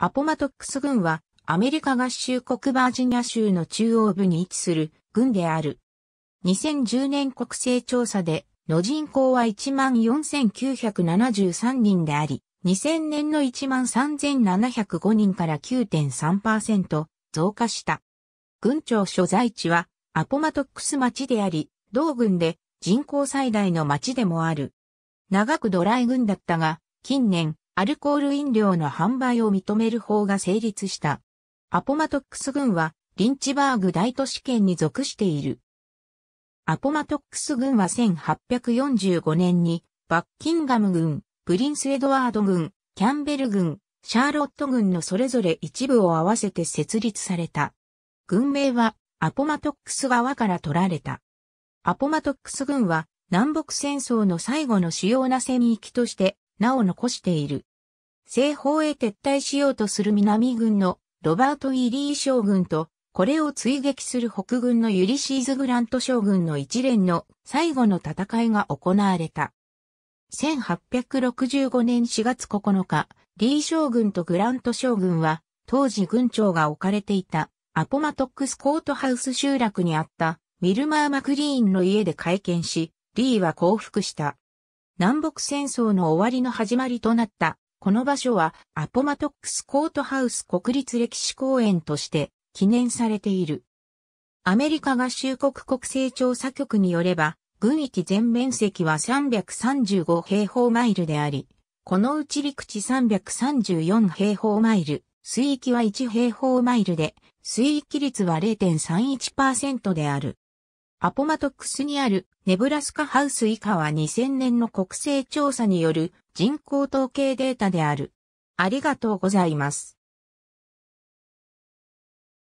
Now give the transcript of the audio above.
アポマトックス郡はアメリカ合衆国バージニア州の中央部に位置する郡である。2010年国勢調査での人口は14,973人であり、2000年の13,705人から9.3%増加した。郡庁所在地はアポマトックス町であり、同郡で人口最大の町でもある。長くドライ郡だったが、近年、アルコール飲料の販売を認める法が成立した。アポマトックス郡はリンチバーグ大都市圏に属している。アポマトックス郡は1845年にバッキンガム郡、プリンスエドワード郡、キャンベル郡、シャーロット郡のそれぞれ一部を合わせて設立された。郡名はアポマトックス側から取られた。アポマトックス郡は南北戦争の最後の主要な戦域として名を残している。西方へ撤退しようとする南軍のロバート・イリー将軍と、これを追撃する北軍のユリシーズ・グラント将軍の一連の最後の戦いが行われた。1865年4月9日、リー将軍とグラント将軍は、当時軍長が置かれていたアポマトックスコートハウス集落にあったウィルマー・マクリーンの家で会見し、リーは降伏した。南北戦争の終わりの始まりとなったこの場所はアポマトックスコートハウス国立歴史公園として記念されている。アメリカ合衆国国勢調査局によれば、軍域全面積は335平方マイルであり、このうち陸地334平方マイル、水域は1平方マイルで、水域率は0.31%である。アポマトックスにあるネブラスカハウス以下は2000年の国勢調査による人口統計データである。ありがとうございます。